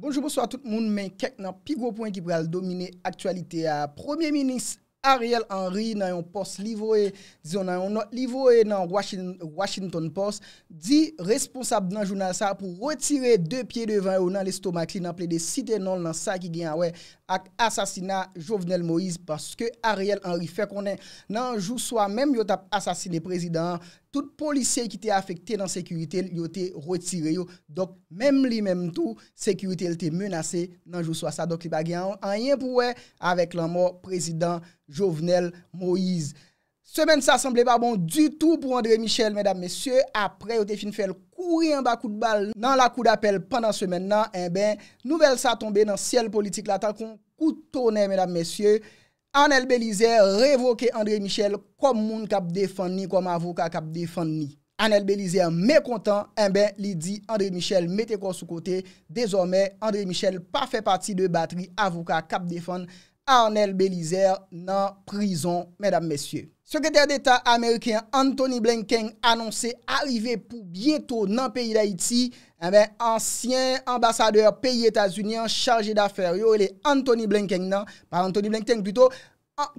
Bonjou, bonsoir tout moun men, kek nan pigou poen ki pou al domine aktualite a Premier Ministre. Ariel Henry nan yon post livo e nan Washington Post di responsab nan jounan sa pou retire de piye devan yo nan lestomak li nan ple de sitenol nan sa ki gen awe ak asasina Jovenel Moïse. Paske Ariel Henry fe konen nan jou so a menm yo tap asasine prezident, tout polisye ki te afekte nan sekurite yo te retire yo. Dok menm li menm tou, sekurite yo te menase nan jou so a sa. Dok li bagen an yen pou we avèk lan mò prezident. Jovenel Moïse. Semene sa semblè pa bon du tout pou André Michel, apre Otefine Fèl kouri an bakou d'bal nan la kou d'apel panan semen nan, eh nouvel sa tombe nan siel politik la tan kon koutounen. Anel Belize revoke André Michel kom moun kap defan ni, kom avoka kap defan ni. Anel Belize me kontan, eh li di André Michel mette kon sou kote. Dezormè, André Michel pa fè pati de batri avoka kap defan ni. Arnel Belizer nan prizon, mèdame mèsyè. Sekretèr d'Etat Amerikè, Anthony Blinken, anonsè, arrivé pou bieto nan peyi d'Haïti, anwen eh ansyen ambassadeur peyi Etats-Unis, an chargè d'affèr, yo, lè Anthony Blinken nan, mèdame mèsyè, Anthony Blinken, dito,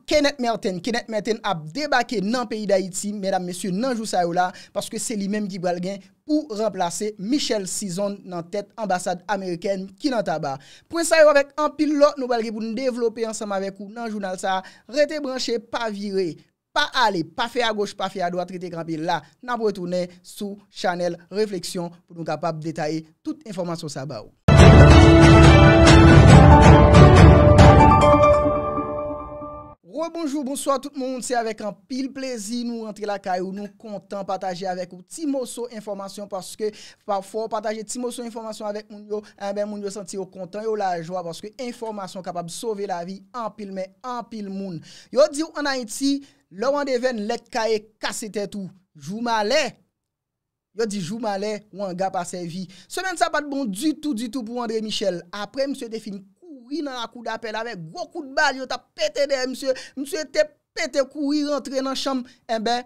Kenneth Merton, Kenneth Merton ap debake nan peyi d'Haïti, mèdame mèsyè, nan jou sa yo la, paske se li mèm di balgen, ou remplase Michel Sison nan tèt ambasade Ameriken ki nan taba. Pwen sa yo avèk an pil lò, nou bal ki pou nou devlopè ansam avèk ou nan jounal sa, rete branche, pa vire, pa ale, pa fe a goche, pa fe a doa, tri te kranpil la nan pou etounè sou chanel Reflexyon pou nou kapap detaye tout informasyon sa ba ou. Bonjou, bonjou, bonjou a tout moun ti avek an pil plezi nou rentre la kaye ou nou kontan pataje avek ou ti moso informasyon Paske pafou pataje ti moso informasyon avek moun yo, an eh ben moun yo santi yo kontan yo la jwa Paske informasyon kapab souve la vi an pil men, an pil moun Yo di ou an Haiti, lor an deven lek kaye kase tete ou, jou malè Yo di jou malè ou an gap a se vi Se men sa pat bon du tout, du tout pou André Michel Apre mse te fini courir dans la coup d'appel avec gros coup de balle, yo avez pété des monsieur, monsieur était pété courir rentrer dans la chambre eh ben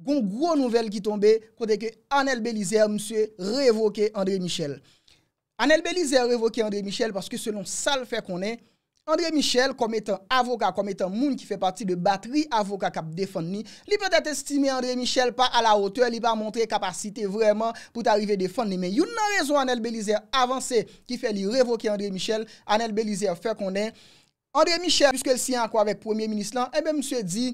gon gros nouvelle qui tombe côté que Anel Belizer monsieur révoqué André Michel. Anel Belizer révoqué André Michel parce que selon ça le fait qu'on est Andre Michel, kom etan avoka, kom etan moun ki fe pati de bateri avoka kap defon ni, li pe det estime Andre Michel pa a la oteur, li pa montre kapasite vreman pou te arrive defon ni. Men yon nan rezon Anel Belizer avanse ki fe li revoke Andre Michel, Anel Belizer fe konden. Andre Michel, biske si an kwa vek premier ministre lan, eh ebe mswe di,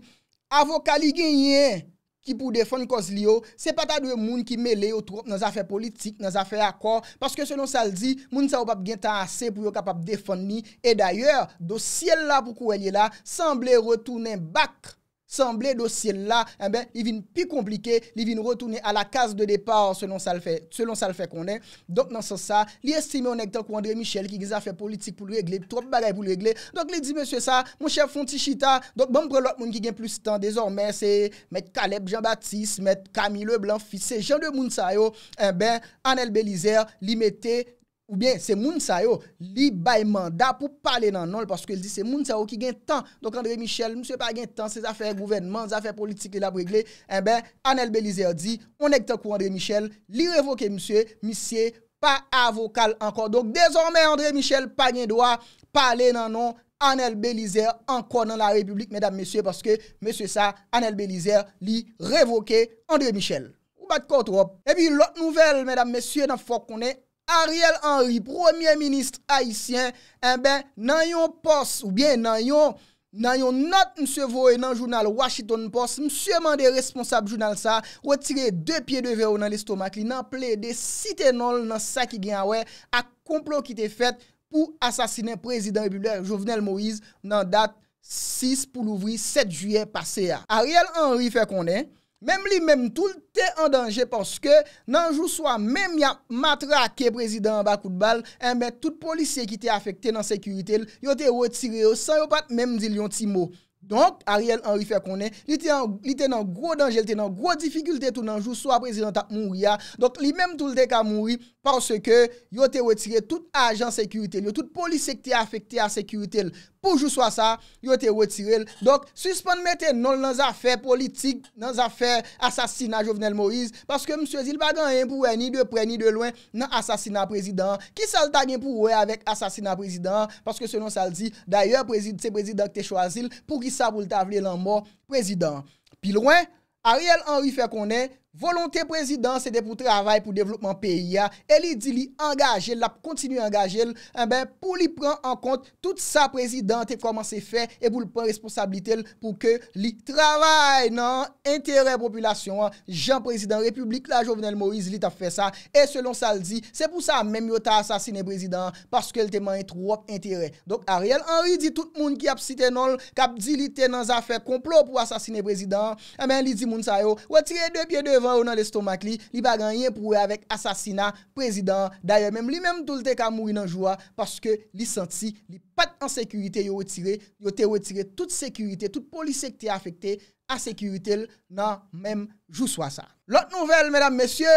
avoka li genye. ki pou defon koz li yo, se pata dwe moun ki mele yo trop nan zafè politik, nan zafè akor, paske selon sa ldi, moun sa ou pap gen tan ase pou yo kapap defon ni, e dayer, dosyèl la pou kou elye la, sanble retounen bak. Sanble dosyen eh la, e ben, li vin pi komplike, li vin rotounen a la kase de depar, selon sa le fe konen. Donk nan sa sa, li estime o nekta kou André Michel ki giz a fe politik pou luegle, trot bagay pou luegle. Donk li di monsye sa, monsye Fontichita, donk bon prelot moun ki gen plus tan, dezormen se met Kaleb Jean-Baptiste, met Camille Leblanc, fise Jean de Monsaio, e eh ben, Anel Belizer, li mette... Ou bien, se moun sa yo li bay manda pou pale nan nol Paske el di se moun sa yo ki gen tan Donk André Michel, monsye pa gen tan se zafè gouvernement, zafè politik li la bregle Ebe, eh Anel Belizer di, moun ek takou André Michel Li revoke monsye, monsye pa avokal ankon Donk dezormen André Michel pa gen doa pale nan nol Anel Belizer ankon nan la republik, mèdame monsye Paske monsye sa, Anel Belizer li revoke André Michel Ou bat koutrop Ebi, lot nouvel mèdame monsye, nan fok konen Ariel Henry, Premier Ministre Haitien, eh nan yon post, ou bien nan yon not mse voye nan jounal Washington Post, mse mande responsable jounal sa, wè tire de pie de verou nan l'estomak li, nan ple de sitenol nan sa ki gen awè, ak komplo ki te fèt pou asasine Prezident Republè Jovenel Moïse nan dat 6 pou l'ouvri 7 juyè pase ya. Ah. Ariel Henry fè kondè, Mèm li mèm tout te an danje porske nanjou swa mèm ya matra ke prezident an bakout bal, mèm eh tout polisye ki te afekte nan sekuritel yo te wotire yo san yo pat mèm di lyon ti mo. Donk a riyen an rifè konen, li te nan gro danje, li te nan gro difikulte tout nanjou swa prezident an mou ya. Donk li mèm tout te an mou ya porske yo te wotire tout agent sekuritel yo, tout polisye ki te afekte nan sekuritel yo. Poujou swa sa, yo te wotirel. Dok, suspande mette nol nan zafè politik, nan zafè asasina Jovenel Moïse, paske msye Zilbagan yon pouwe ni de pre ni de lwen nan asasina prezident. Ki salta yon pouwe avèk asasina prezident, paske se non saldi, daye prezid, se prezidak te chwazil, pou ki sa pou lta vle lan mò prezident. Pi lwen, Ariel Henry Fekonè, Volonte prezidant se de pou travay pou devlopman peyi ya, e li di li angaje, la pou kontinu angaje, eh pou li pren an kont tout sa prezidant, te koman se fe, e pou le pren responsabilite pou ke li travay nan, interè populasyon, jan prezidant republik, la jovenel Moise li tap fe sa, e selon sa li di, se pou sa menm yo ta asasine prezidant, paske el teman etro interè, donk a real anri di tout moun ki ap sitenol, kap di li tenan zafè komplo pou asasine prezidant, e men li di moun sayo, wè tire de pie de ou nan l'estomak li, li bagan yon prouye avek asasina prezidant daye menm li menm toute ka mou yon joua paske li santi, li pat an sekurite yo otire, yo te otire tout sekurite, tout polisek te afekte an sekurite eh nan menm jou swasa. Lot nouvel menm mesye,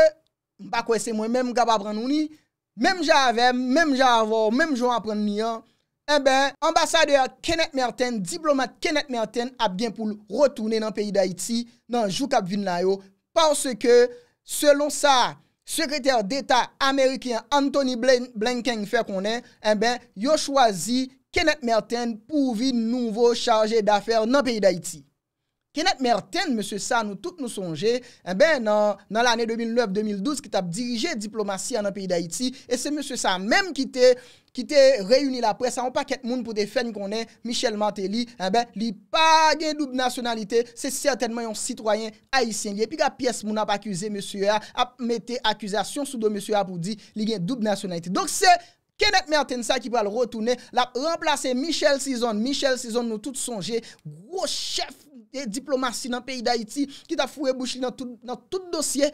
bakwe se mwen menm gaba pranouni, menm javem menm javor, menm jouan pranouni e ben, ambasadeur Kenneth Merton, diplomat Kenneth Merton ap gen pou l'rotounen nan peyi d'Haïti, nan jou kap vin la yo Parce que selon sa sekreter d'Etat Amerikien Anthony Blinken fè konen, yo chwazi Kenneth Merton pou vi nouvo chargè d'affè nan peyi d'Haïti. Kenet Mertens, Monsie Sa, nou tout nou sonje, eh nan l'anè 2009-2012, ki tap dirije diplomasi an an piri d'Haïti, e se Monsie Sa mèm ki te ki te reyouni la pres, an pa ket moun pou defen konè, Michel Mantéli, li pa gen dout nationalité, se certaine man yon citoyen haïsien li. E pi ka piès moun ap akuse Monsie A, ap mette akusasyon sou do Monsie A pou di li gen dout nationalité. Donk se, Kenet Mertens sa ki pal rotounè, la remplase Michel Sison, Michel Sison nou tout sonje, wò chef E Diplomasi nan peyi d'Haïti Ki ta fure bouchi nan tout dosye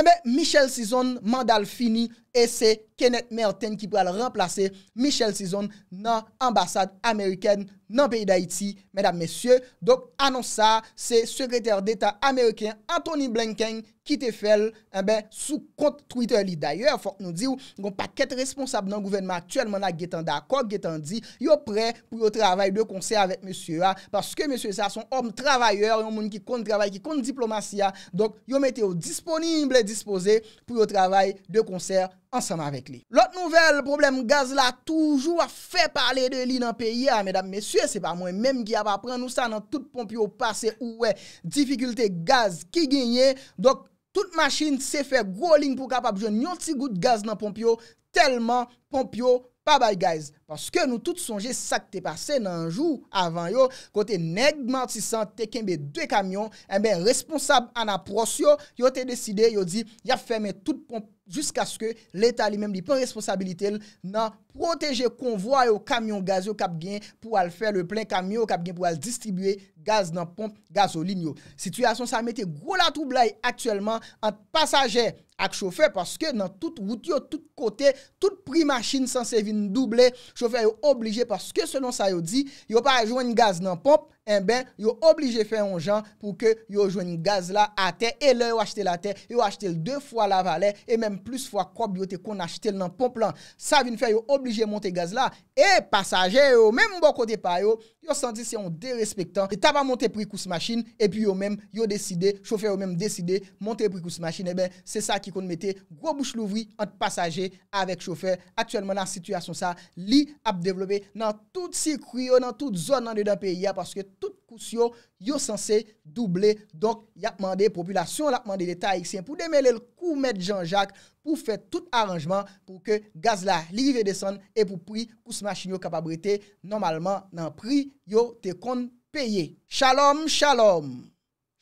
Ebe eh Michel Sison mandal fini E se Kenneth Merton Ki pou al remplase Michel Sison Nan ambasade Ameriken Nan peyi d'Haïti Medan mesye Dok anonsa se sekreter d'Etat Ameriken Anthony Blankenk Ki te fel, ebe, eh sou kont Twitter li daye, fok nou di ou, yon paket responsab nan gouvenman aktuel manak getan da akot, getan di, yon pre pou yon travay de konser avet monsye a, paske monsye sa son om travayor, yon moun ki kont travay, ki kont diplomasy a, donk yon mete ou disponible, dispose pou yon travay de konser davant. ansanman vek li. Lot nouvel problem gaz la, toujou a fe pale de li nan peyi ya, medam mesye, se pa mwen, menm ki ap apren nou sa nan tout pompio pase, ou we, difikulte gaz ki genye, dok tout machin se fe goling pou kapap, jen yon ti gout gaz nan pompio, telman pompio, pa bay guys. Panske nou tout sonje sakte pase nan jou avan yo... Kote negmantisan teken be dwe kamyon... Ebe responsab anapros yo... Yo te deside yo di... Ya ferme tout pomp... Jusk aske leta li menm li pen responsabilite... Nan proteje konvoy yo kamyon gaz yo kap gen... Pou al fe le plen kamyon yo kap gen... Pou al distribue gaz nan pomp gazolin yo... Sityasyon sa mette gwo la toublai aktuellement... An pasaje ak chofe... Panske nan tout wout yo tout kote... Tout pri machine san se vin double... yo fè yo oblije paske se non sa yo di, yo pa ajwen yon gaz nan pomp, e ben yo oblije fè yon jan pou ke yo jwen yon gaz la a te e le yo achete la te, yo achete l de fwa la valè, e menm plus fwa krop yo te kon achete l nan pomp lan, sa vin fè yo oblije monte gaz la, e pasajè yo, menm mbo kote pa yo yo santi se yon derespektan, e taba monte pou yi kous machin, e pi yo menm yo deside choufer yo menm deside, monte pou yi kous machin, e eh ben se sa ki kon mette gro bouch louvri ant pasajè avèk choufer atyèlmen nan situasyon sa li ap devlopè nan tout sirkri yo nan tout zon nan dedan peyi ya, paske yo tout kous yo, yo sanse doble, donk, yakman de populasyon, yakman de detay, se yon pou demele l koumèd Jean-Jacques, pou fè tout aranjman, pou ke gaz la li ve desan, e pou pri, pou se machin yo kapabrete, normalman, nan pri, yo te kon peye. Shalom, shalom!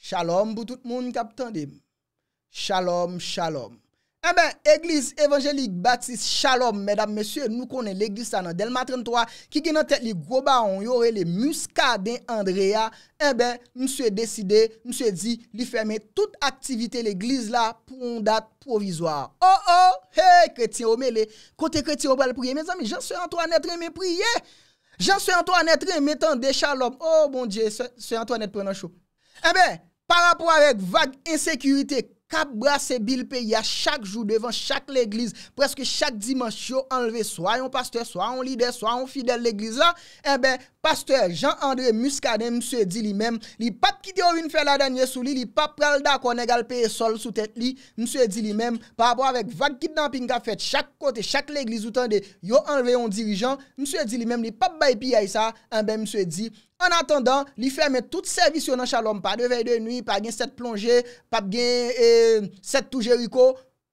Shalom, boutout moun kapitandim. Shalom, shalom! Eben, eh Eglise Evangélique Baptiste Chalom, mesdames, mesye, nou konen l'Eglise sa nan, del matren toa, ki genote li groba an yore li muska den Andréa, eben, msye deside, msye di, li ferme tout aktivite l'Eglise la pou on date provisoire. Oh, oh, hey, kretien omele, kote kretien omele priye, mes ami, janswe anto anetre me priye, janswe anto anetre metan de Chalom, oh, bon diye, janswe anto anetre prenen chou. Eben, eh par rapport avek vague insekurite kote, kap brase bil pe ya chak jou devan chak l'eglize, preske chak dimans yo enleve swa, yon pasteur swa, yon lider swa, yon fidel l'eglize la, ebe, eh pasteur Jean-André Muscadet, mswe di li mem, li pap kit yo vin fe la danye sou li, li pap pral da kon egal pe sol sou tet li, mswe di li mem, pa apwa vek vak kit nan pinga fet chak kote, chak l'eglize ou tan de yo enleve yon dirijan, mswe di li mem, li pap bay pi ya yisa, ebe, eh mswe di, En attendant, li fèmè tout servis yo nan chalom. Pa dwe vey dwe nwi, pa gen set plonje, pap gen e, set touje riko,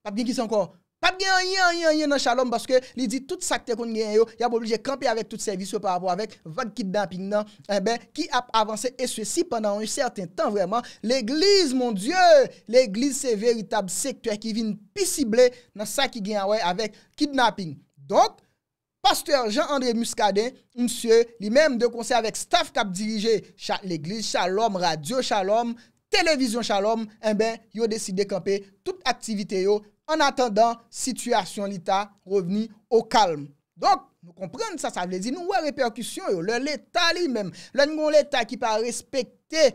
pap gen kisankon. Pap gen yon yon yon yon nan chalom, baske li di tout sakte kon gen yo, yab oblije kampè avèk tout servis yo par avò avèk, vèk kidnapping nan. Eh ben, ki ap avansè eswèsi pandan wèk certain tan vèman. L'Eglise, mon dieu, l'Eglise se veritab sektwèk ki vin pisi blè nan sa ki gen avèk avèk kidnapping. Donk? Pasteur Jean-André Muscadin, msye li menm de konsey avèk staf kap dirije l'Eglise, chalom, radio chalom, televizyon chalom, en eh ben yo deside kampe tout aktivite yo an atendan situasyon li ta reveni o kalm. Donk, nou komprende sa, sa vlezi, nou wè reperkusyon yo, lè l'Eta li menm, lè nou l'Eta ki pa respekte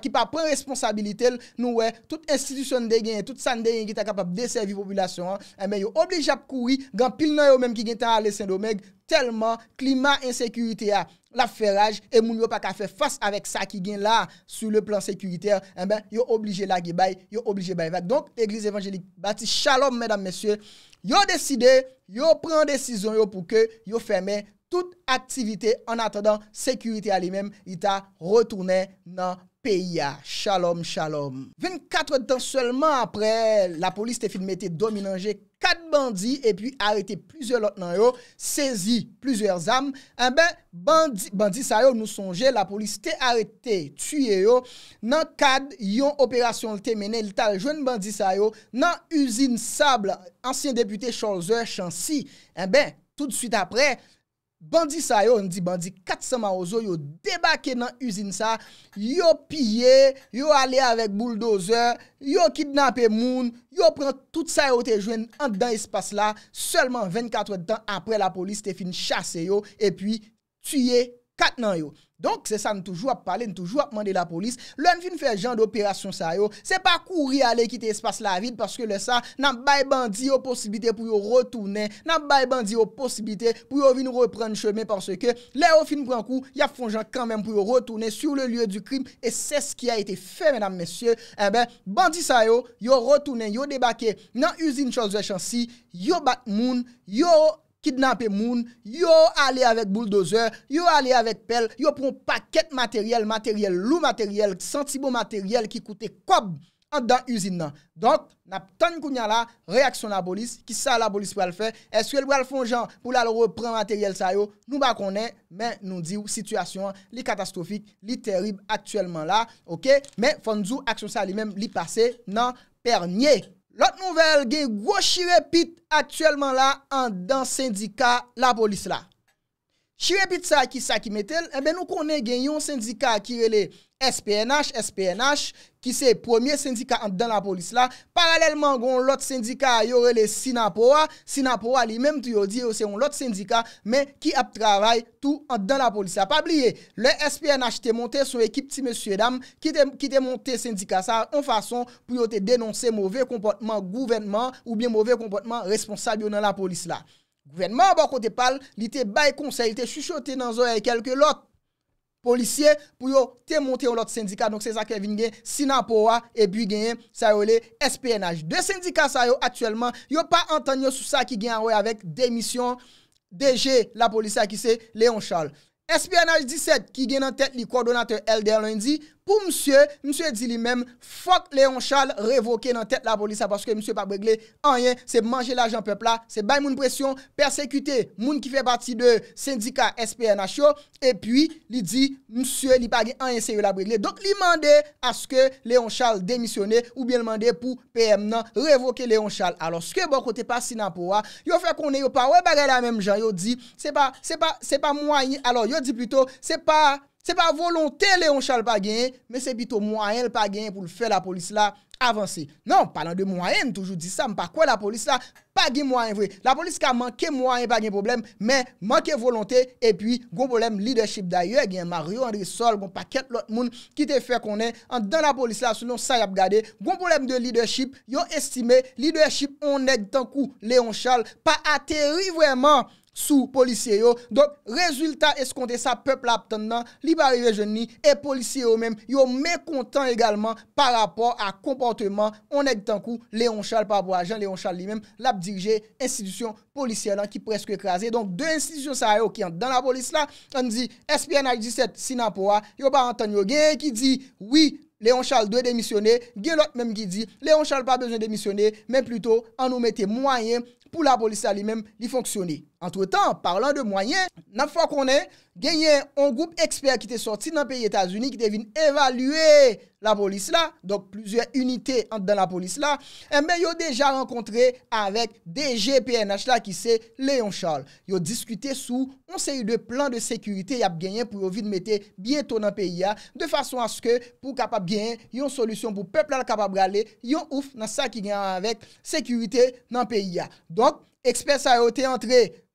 Ki pa pren responsabilite, nou we, tout institisyon de gen, tout san de gen ki ta kapap deservi populasyon an, en eh ben yo oblije ap koui, gan pil nan yo menm ki gen tan a lesen do menm, telman klima en sekurite a la feraj, e moun yo pa ka fe fase avek sa ki gen la, sou le plan sekurite, en eh ben yo oblije la gebay, yo oblije bayevak. Donk, Eglise Evangélique bati, shalom, mèdam mèsyè, yo deside, yo pren desison yo pou ke yo fèmè, tout aktivite an atadan sekurite alimem ita retoune nan peya. Shalom, shalom. 24 tan selman apre, la polis te filmete dominanje 4 bandi epi arete plizye lot nan yo, sezi plizye zam. An ben, bandi sayo nou sonje, la polis te arete, tuye yo, nan 4 yon operasyon te mene, lita rejwen bandi sayo, nan usine sable, ansyen depute Charles E. Chansy. An eh ben, tout de suite apre... Bandi sa yo, yon di bandi 400 maouzo, yon debake nan usine sa, yon pye, yon ale avek bouldozer, yon kidnape moun, yon pren tout sa yo te jwen an dan espase la, selman 24 de tan apre la polis te fin chase yo, e pi tuye yon. Kat nan yo. Donk se sa n toujou ap pale, n toujou ap mande la polis. Len fin fe jan d'operasyon sa yo. Se pa kouri ale kite espas la vide. Paske le sa nan bay bandi yo posibite pou yo rotounen. Nan bay bandi yo posibite pou yo vin repren cheme. Parceke le yo fin pwankou, ya fonjan kanmen pou yo rotounen. Sur le lye du krim. E se skya ite fe menam mesye. Ebe, eh bandi sa yo, yo rotounen. Yo debake nan usin chos de chansi. Yo bat moun. Yo... Kidnape moun, yo ale avek bouldozeur, yo ale avek pel, yo pron paket materyel, materyel lou materyel, sentibo materyel ki koute kob an dan yuzin nan. Don, nap tan kounya la, reaksyon la bolis, ki sa la bolis pou al fe, eswe lou al fon jan pou la repren materyel sayo, nou ba konen, men nou di ou situasyon li katastrofik, li terib aktuellement la, ok? Men fon zou aksyon sa li men li pase nan per nyey. Lot nouvel gen gwo chive pit aktuelman la an dan syndika la polis la. Chi repit sa ki sa ki metel, eh nou konen gen yon sindika ki rele SPNH, SPNH ki se premier sindika an dan la polis la, paralelman kon lout sindika yo rele Sinapowa, Sinapowa li menm tou yo di yo se yon lout sindika, men ki ap travay tou an dan la polis la. Pa bliye, le SPNH te monte sou ekip ti monsie dam, ki te monte sindika sa, an fason pou yo te denonse mouve kompotman gouvenman ou bien mouve kompotman responsabio nan la polis la. Venman bako te pal, li te bay konsey, li te chuchote nan zoye e kelke lot polisye pou yo te monte yon lot sindika. Donk se zake vin gen Sinapowa e bi genyen sa yo le SPNH. De sindika sa yo atyelman, yo pa antanyo sou sa ki genyen yo avek demisyon deje la polisya ki se Leon Charles. SPNH 17 ki genyen tet li kordonate LDR lundi. Ou msye, msye di li menm, fok Leon Charles revoke nan tet la polisa paske msye pa bregle, anyen, se manje la janpepla, se bay moun presyon, persekute moun ki fe bati de syndika SPNHO, epi li di msye li page anyen se yo la bregle. Donk li mande aske Leon Charles demisyone ou bien mande pou PM nan revoke Leon Charles. Alors, ske bon kote pa Sinapowa, yo fe konen, yo pa we bagay la menm jan, yo di, se pa, se pa, se pa mwanyi, alors yo di pluto, se pa... Se pa volonte Leon Charles pa genye, me se pito mwaen l pa genye pou l fè la polis non, la avansè. Nan, palan de mwaen, toujou di sa, mpa kwa la polis bon, la, pa genye mwaen vwe. La polis ka manke mwaen pa genye probleme, men manke volonte, e pi goun polem leadership daye, genye Mario Andresol, goun pa ket lot moun ki te fè konen, an dan la polis la, sou nou sa yap gade, goun polem de leadership, yo estime leadership onèk tan kou Leon Charles pa aterri vwèman. Sou polisye yo Donk rezultat eskonte sa pepl ap tendan Li bari rejeni E polisye yo menm yo menkontan egalman Par apor a kompanteman On ek tan kou Leon Charles pa ap wajan Leon Charles li menm lap dirje Institusyon polisye lan ki presk ekraze Donk de institusyon sa yo ki an dan la polis la An di SPNH 17 Sinapowa Yo pa an ten yo gen ki di Oui Leon Charles doye demisyonne Gen lot menm ki di Leon Charles pa bezwen demisyonne Menm pluto an nou mette mwayen Pou la polisya li menm li fonksyonne Entretan, parlant de mwayen, nan fwa konen, genyen an goup ekspert ki te sorti nan peyi Etats-Unis ki te vin evalue la polis la, donk plizye unitè antre dan la polis la, e eh men yo deja renkontre avèk DGPNH la ki se Leon Charles. Yo diskute sou, on se yu de plan de sekurite yap genyen pou yo vin mette bieto nan peyi ya, de fason aske pou kapap genyen, yon solusyon pou peplal kapap gale, yon ouf nan sa ki genyen avèk sekurite nan peyi ya.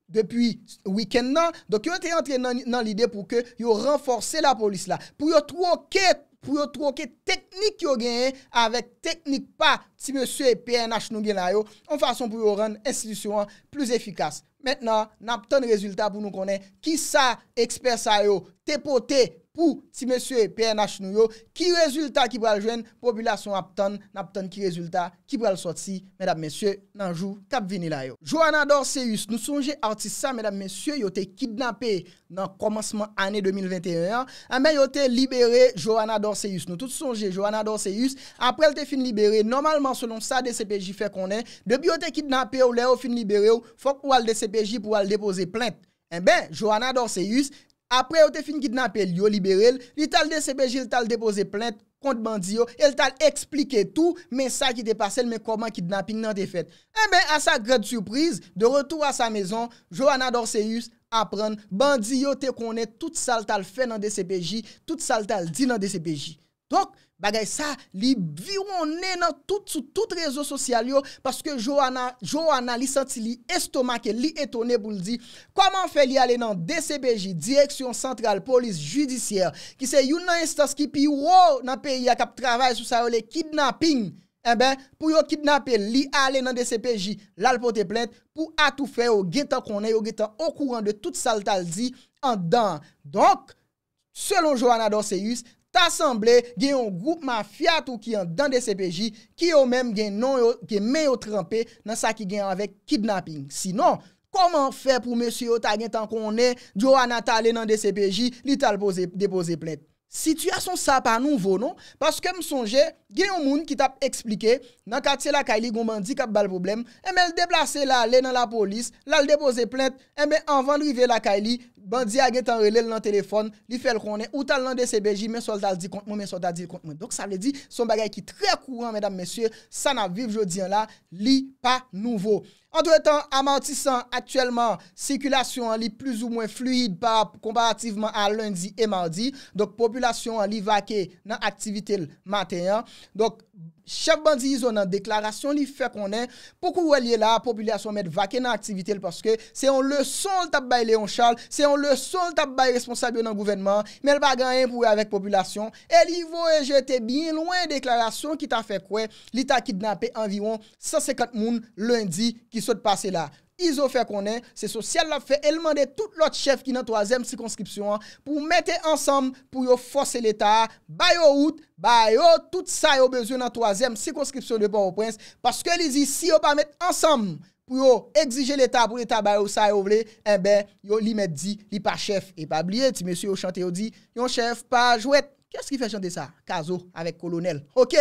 Depi wikend nan Donk yo te antre nan lide pou ke Yo renforse la polis la Pou yo troke, pou yo troke teknik yo genye, avek teknik pa ti monsye PNH nou genye la yo, an fason pou yo ren institusyon plus efikas. Mètnen, nan ap ton rezultat pou nou konen, ki sa ekspert sa yo, te potè pou ti monsye PNH nou yo, ki rezultat ki pral jwen, populasyon ap ton, nan ap ton ki rezultat, ki pral sot si, mèdap monsye, nan jou kap vini la yo. Joana Dorseyus, nou sonje artisan, mèdap monsye, yo te kidnape nan komanseman ane 2021, anmen eh yo te libere Joana Dorseyus, nou tout sonje Je Johanna Dorseyus, apre el te fin libere, normalman selon sa de CPJ fe konen, debi ou te kidnape ou le ou fin libere ou, fok ou al de CPJ pou al depoze plente. E eh ben, Johanna Dorseyus, apre ou te fin kidnape, li ou libere, li tal de CPJ, li tal depoze plente kont bandi yo, el tal explike tout, men sa ki te pase, men koman kidnapping nan te fet. E ben, a sa grede surprise, de retou a sa mezon, Johanna Dorseyus, apren, bandi yo te konen, tout sal tal fe nan de CPJ, tout sal tal di nan de CPJ. Tok, Bagay sa, li viwone nan tout sou tout rezo sosyal yo paske Johanna li santi li estoma ke li etone pou ldi koman fe li ale nan DCPJ, Direksyon Sentral Polis Judisyer ki se yon nan instans ki pi yo nan peyi a kap travay sou sa yo le kidnapping e ben pou yo kidnape li ale nan DCPJ lal pou te plente pou atou fe ou getan konen ou getan okouran de tout sal tal di an dan Donk, selon Johanna Dorseyus tasemble gen yon goup mafya tou ki yon dan de CPJ, ki yo men non gen men yo trempe nan sa ki gen yon avek kidnapping. Sinon, koman fe pou monsi yo ta gen tan kon ne, di yo an atale nan de CPJ, li tal depose plet. Situasyon sa pa nouvo non, paske m sonje... Gen yon moun ki tap explike, nan katye lakay li goun bandi kap bal problem, eme l deplase la le nan la polis, la l depose plente, eme anvan drive lakay li, bandi agen tan relel nan telefon, li fel kone, ou tal lande se beji, men soldat di kont moun, men soldat di kont moun. Donk sa vle di, son bagay ki tre kouan, men dam mesyur, sa nan viv jodi an la, li pa nouvo. Antwe tan, amantisan aktuelman, sirkulasyon li plus ou mwen fluid, pa komparativeman a lundi e mardi, donk populasyon li vake nan aktivite l matenyan, Donk, chèf bandi yon nan deklarasyon li fè konen, poukou wè li la, populyasyon mèd vake nan aktivitèl paske se yon le son l tap bay Leon Charles, se yon le son l tap bay responsabyon nan gouvenman, mèl bagan yon pou wè avèk populyasyon, el li wè e jete bin lwen deklarasyon ki ta fè kwen li ta kidnapè anviron 150 moun lundi ki sot pase la. Iso fè konen, se sosyal la fè, el mande tout lot chèf ki nan toazèm sikonskripsyon an pou mette ansam pou yo fòsè l'Etat bayo out, bayo tout sa yo bezyo nan toazèm sikonskripsyon de Port-au-Prince. Paske li zi si yo pa mette ansam pou yo egzije l'Etat pou l'Etat bayo sa yo vle, eh enbe yo li mette di li pa chèf e pa blye ti mèsy yo chante yo di yon chèf pa jwèt. Kè s ki fè chante sa? Kazo, avèk kolonel. Ok?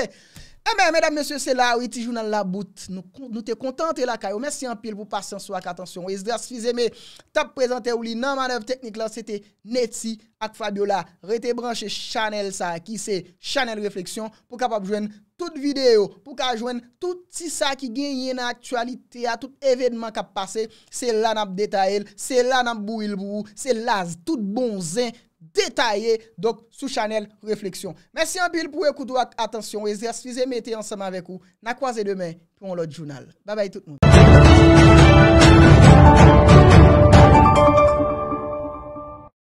E mè, mèdame, mèsè, sè la wè ti jounan la bout. Nou te kontante la kayo. Mèsi anpil pou pasen swak. Atensyon, wè s dras fizeme. Tap prezante wè li nan manèv teknik la. Sè te neti ak Fabiola. Rè te branche chanel sa ki. Sè chanel refleksyon pou kap ap jwen tout videyo. Pou kap jwen tout ti sa ki genye nan aktualite. A tout evèdman kap pase. Sè la nap detayel. Sè la nap bouil bou. Sè la tout bon zin. detaye, dok sou chanel refleksyon. Mersi an bil pou ekou dou atensyon, e zers fizè metè ansama vek ou, na kwa zè demè pou an lot jounal. Babay tout nou.